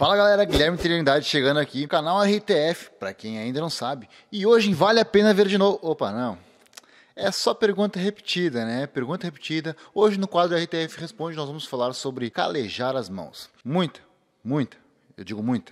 Fala galera, Guilherme Trindade chegando aqui, no canal RTF, para quem ainda não sabe. E hoje Vale a Pena Ver de novo. Opa, não. É só pergunta repetida, né? Pergunta repetida. Hoje no quadro RTF Responde nós vamos falar sobre calejar as mãos. Muita, muita, eu digo muita,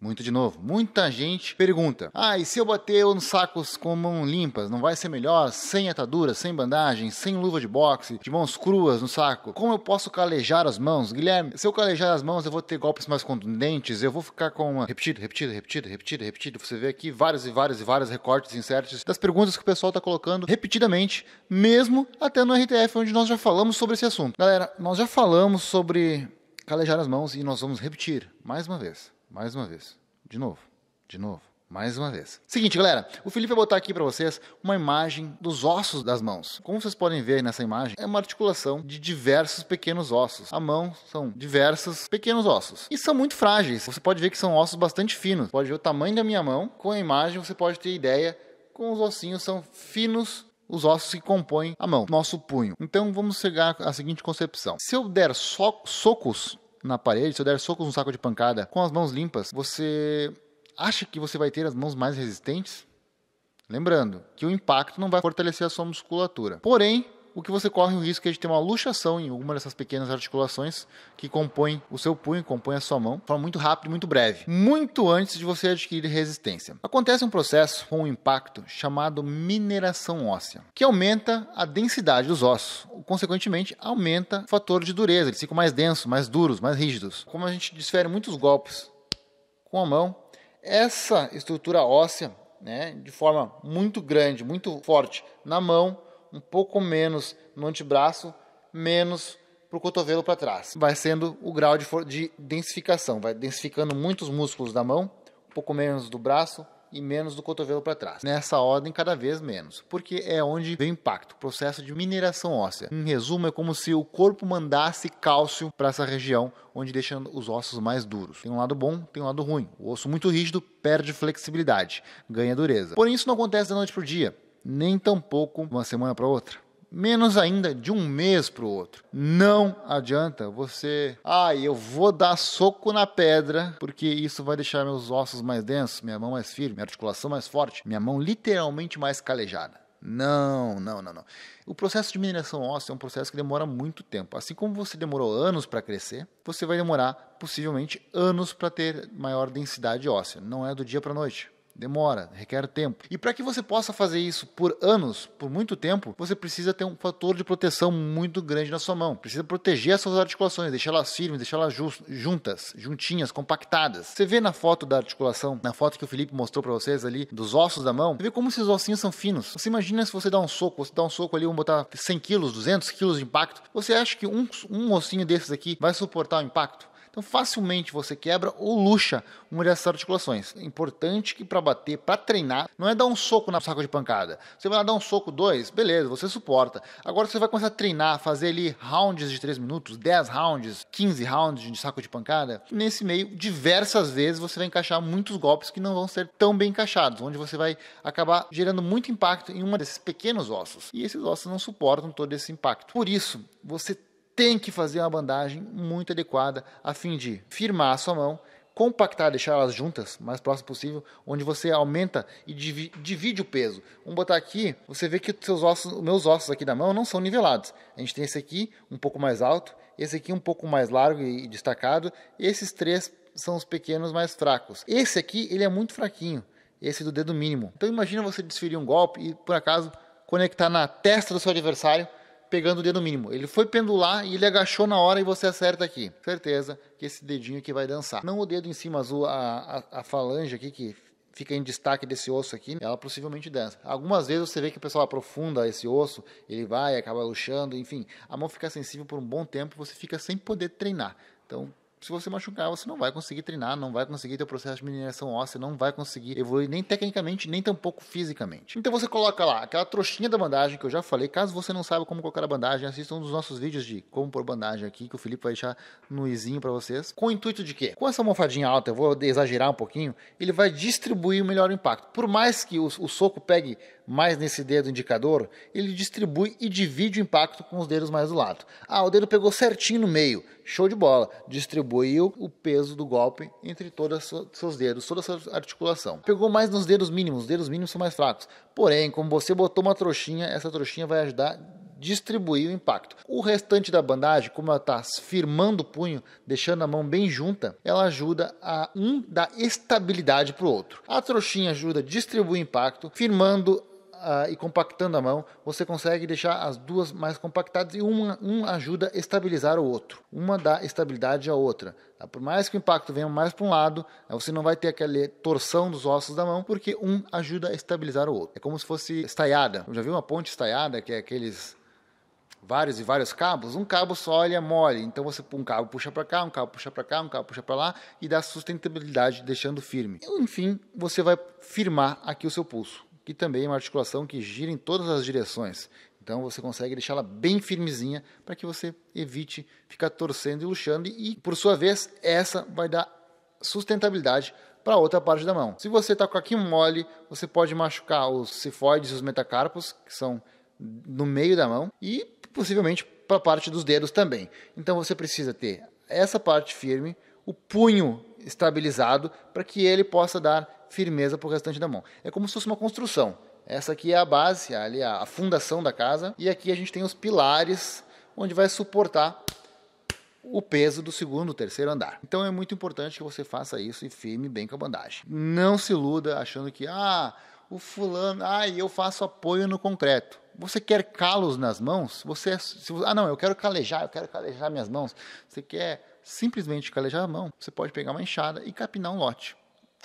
muito de novo. Muita gente pergunta: ah, e se eu bater nos sacos com mãos limpas, não vai ser melhor? Sem atadura, sem bandagem, sem luva de boxe, de mãos cruas no saco? Como eu posso calejar as mãos? Guilherme, se eu calejar as mãos, eu vou ter golpes mais contundentes, eu vou ficar com uma. Repetido, repetido, repetido, repetido, repetido. Você vê aqui vários e vários e vários recortes insertos das perguntas que o pessoal está colocando repetidamente, mesmo até no RTF, onde nós já falamos sobre esse assunto. Galera, nós já falamos sobre calejar as mãos e nós vamos repetir mais uma vez mais uma vez. De novo, de novo. Mais uma vez. Seguinte, galera, o Felipe vai botar aqui para vocês uma imagem dos ossos das mãos. Como vocês podem ver nessa imagem, é uma articulação de diversos pequenos ossos. A mão são diversos pequenos ossos e são muito frágeis. Você pode ver que são ossos bastante finos. pode ver o tamanho da minha mão. Com a imagem você pode ter ideia com os ossinhos são finos os ossos que compõem a mão, nosso punho. Então vamos chegar à seguinte concepção: se eu der so socos na parede, se eu der soco com um saco de pancada com as mãos limpas, você acha que você vai ter as mãos mais resistentes? Lembrando que o impacto não vai fortalecer a sua musculatura. Porém, o que você corre o risco é de ter uma luxação em alguma dessas pequenas articulações que compõem o seu punho, compõem a sua mão, de forma muito rápida e muito breve, muito antes de você adquirir resistência. Acontece um processo com um impacto chamado mineração óssea, que aumenta a densidade dos ossos, consequentemente aumenta o fator de dureza, eles ficam mais densos, mais duros, mais rígidos. Como a gente desfere muitos golpes com a mão, essa estrutura óssea, né, de forma muito grande, muito forte na mão, um pouco menos no antebraço, menos para o cotovelo para trás. Vai sendo o grau de, de densificação, vai densificando muitos músculos da mão, um pouco menos do braço, e menos do cotovelo para trás. Nessa ordem, cada vez menos, porque é onde vem o impacto, processo de mineração óssea. Em resumo, é como se o corpo mandasse cálcio para essa região, onde deixando os ossos mais duros. Tem um lado bom, tem um lado ruim. O osso muito rígido perde flexibilidade, ganha dureza. Porém, isso não acontece da noite para dia nem tampouco uma semana para outra. Menos ainda de um mês para o outro. Não adianta você. Ah, eu vou dar soco na pedra, porque isso vai deixar meus ossos mais densos, minha mão mais firme, minha articulação mais forte, minha mão literalmente mais calejada. Não, não, não, não. O processo de mineração óssea é um processo que demora muito tempo. Assim como você demorou anos para crescer, você vai demorar possivelmente anos para ter maior densidade óssea. Não é do dia para a noite demora, requer tempo. E para que você possa fazer isso por anos, por muito tempo, você precisa ter um fator de proteção muito grande na sua mão. Precisa proteger as suas articulações, deixar elas firmes, deixar elas juntas, juntinhas, compactadas. Você vê na foto da articulação, na foto que o Felipe mostrou para vocês ali, dos ossos da mão, você vê como esses ossinhos são finos. Você imagina se você dá um soco, você dá um soco ali, vamos botar 100 quilos, 200 quilos de impacto. Você acha que um, um ossinho desses aqui vai suportar o impacto? Então, facilmente você quebra ou luxa uma dessas articulações. É importante que para bater, para treinar, não é dar um soco na saco de pancada. Você vai lá dar um soco, dois, beleza, você suporta. Agora você vai começar a treinar, fazer ali rounds de 3 minutos, 10 rounds, 15 rounds de saco de pancada. Nesse meio, diversas vezes você vai encaixar muitos golpes que não vão ser tão bem encaixados, onde você vai acabar gerando muito impacto em um desses pequenos ossos. E esses ossos não suportam todo esse impacto. Por isso, você tem que fazer uma bandagem muito adequada a fim de firmar a sua mão, compactar, deixar elas juntas, mais próximo possível, onde você aumenta e divide o peso. Vamos botar aqui, você vê que os ossos, meus ossos aqui da mão não são nivelados. A gente tem esse aqui um pouco mais alto, esse aqui um pouco mais largo e destacado, esses três são os pequenos mais fracos. Esse aqui, ele é muito fraquinho, esse do dedo mínimo. Então imagina você desferir um golpe e por acaso conectar na testa do seu adversário pegando o dedo mínimo. Ele foi pendular e ele agachou na hora e você acerta aqui. Certeza que esse dedinho aqui vai dançar. Não o dedo em cima azul, a, a, a falange aqui que fica em destaque desse osso aqui, ela possivelmente dança. Algumas vezes você vê que o pessoal aprofunda esse osso, ele vai, acaba luxando, enfim. A mão fica sensível por um bom tempo, você fica sem poder treinar. Então, se você machucar, você não vai conseguir treinar, não vai conseguir ter o processo de mineração óssea, não vai conseguir evoluir nem tecnicamente, nem tampouco fisicamente. Então você coloca lá aquela trouxinha da bandagem que eu já falei. Caso você não saiba como colocar a bandagem, assista um dos nossos vídeos de como pôr bandagem aqui, que o Felipe vai deixar no izinho para vocês. Com o intuito de quê? Com essa almofadinha alta, eu vou exagerar um pouquinho, ele vai distribuir o melhor impacto. Por mais que o, o soco pegue mais nesse dedo indicador, ele distribui e divide o impacto com os dedos mais do lado. Ah, o dedo pegou certinho no meio, show de bola, distribui distribuiu o peso do golpe entre todos os seus dedos, toda a sua articulação. Pegou mais nos dedos mínimos, os dedos mínimos são mais fracos. Porém, como você botou uma trouxinha, essa trouxinha vai ajudar a distribuir o impacto. O restante da bandagem, como ela está firmando o punho, deixando a mão bem junta, ela ajuda a um dar estabilidade para o outro. A trouxinha ajuda a distribuir o impacto, firmando uh, e compactando a mão, você consegue deixar as duas mais compactadas e uma um ajuda a estabilizar o outro. Uma dá estabilidade à outra. Tá? Por mais que o impacto venha mais para um lado, né, você não vai ter aquela torção dos ossos da mão, porque um ajuda a estabilizar o outro. É como se fosse estaiada. já viu uma ponte estaiada, que é aqueles vários e vários cabos, um cabo só ele é mole, então você um cabo puxa para cá, um cabo puxa para cá, um cabo puxa para lá e dá sustentabilidade deixando firme. Enfim, você vai firmar aqui o seu pulso que também é uma articulação que gira em todas as direções. Então você consegue deixá-la bem firmezinha para que você evite ficar torcendo e luxando e por sua vez essa vai dar sustentabilidade para a outra parte da mão. Se você está com aqui mole, você pode machucar os cifoides e os metacarpos, que são no meio da mão e possivelmente para a parte dos dedos também. Então você precisa ter essa parte firme, o punho estabilizado para que ele possa dar firmeza para o restante da mão. É como se fosse uma construção. Essa aqui é a base, ali a fundação da casa, e aqui a gente tem os pilares onde vai suportar o peso do segundo, terceiro andar. Então é muito importante que você faça isso e firme bem com a bandagem. Não se iluda achando que ah, o fulano, ah, eu faço apoio no concreto. Você quer calos nas mãos? Você, se, ah, não, eu quero calejar, eu quero calejar minhas mãos. Você quer simplesmente calejar a mão? Você pode pegar uma enxada e capinar um lote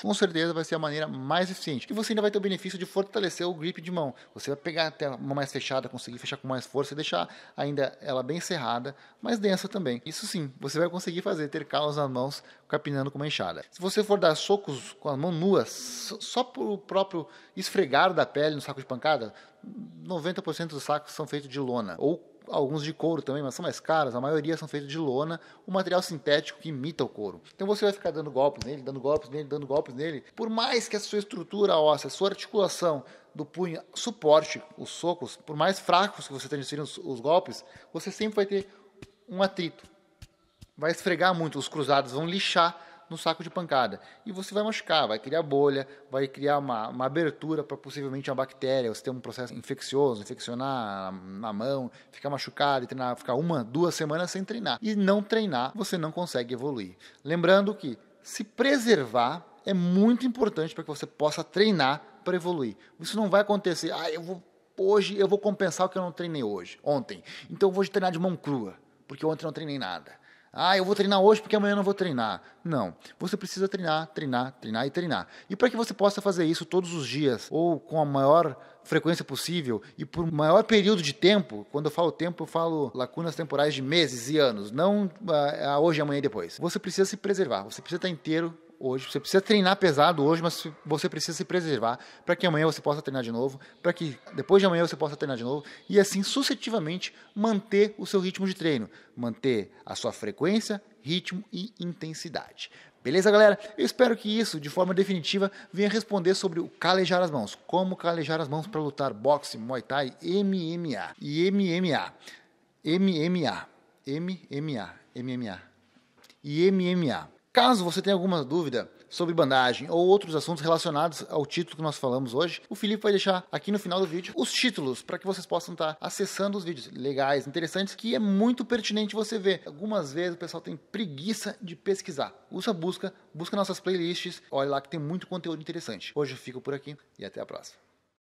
com certeza vai ser a maneira mais eficiente. E você ainda vai ter o benefício de fortalecer o grip de mão. Você vai pegar até uma mais fechada, conseguir fechar com mais força e deixar ainda ela bem cerrada, mais densa também. Isso sim, você vai conseguir fazer ter calos nas mãos capinando com uma enxada. Se você for dar socos com a mão nuas, só por próprio esfregar da pele no saco de pancada, 90% dos sacos são feitos de lona ou alguns de couro também, mas são mais caros, a maioria são feitos de lona, um material sintético que imita o couro. Então você vai ficar dando golpes nele, dando golpes nele, dando golpes nele, por mais que a sua estrutura óssea, a sua articulação do punho suporte os socos, por mais fracos que você transferindo os, os golpes, você sempre vai ter um atrito. Vai esfregar muito, os cruzados vão lixar no saco de pancada. E você vai machucar, vai criar bolha, vai criar uma, uma abertura para possivelmente uma bactéria, você ter um processo infeccioso, infeccionar na mão, ficar machucado e treinar, ficar uma, duas semanas sem treinar. E não treinar, você não consegue evoluir. Lembrando que se preservar é muito importante para que você possa treinar para evoluir. Isso não vai acontecer, ah, eu vou hoje eu vou compensar o que eu não treinei hoje, ontem. Então eu vou treinar de mão crua, porque ontem eu não treinei nada. Ah, eu vou treinar hoje porque amanhã não vou treinar. Não. Você precisa treinar, treinar, treinar e treinar. E para que você possa fazer isso todos os dias ou com a maior frequência possível e por maior período de tempo, quando eu falo tempo, eu falo lacunas temporais de meses e anos, não ah, hoje, amanhã e depois. Você precisa se preservar, você precisa estar inteiro hoje. Você precisa treinar pesado hoje, mas você precisa se preservar para que amanhã você possa treinar de novo, para que depois de amanhã você possa treinar de novo e assim sucessivamente manter o seu ritmo de treino, manter a sua frequência, ritmo e intensidade. Beleza, galera? Eu espero que isso, de forma definitiva, venha responder sobre o calejar as mãos. Como calejar as mãos para lutar boxe, muay thai, MMA e MMA. MMA. MMA. MMA. E MMA. Caso você tenha alguma dúvida sobre bandagem ou outros assuntos relacionados ao título que nós falamos hoje, o Felipe vai deixar aqui no final do vídeo os títulos para que vocês possam estar tá acessando os vídeos legais, interessantes, que é muito pertinente você ver. Algumas vezes o pessoal tem preguiça de pesquisar. Usa a busca, busca nossas playlists, olha lá que tem muito conteúdo interessante. Hoje eu fico por aqui e até a próxima.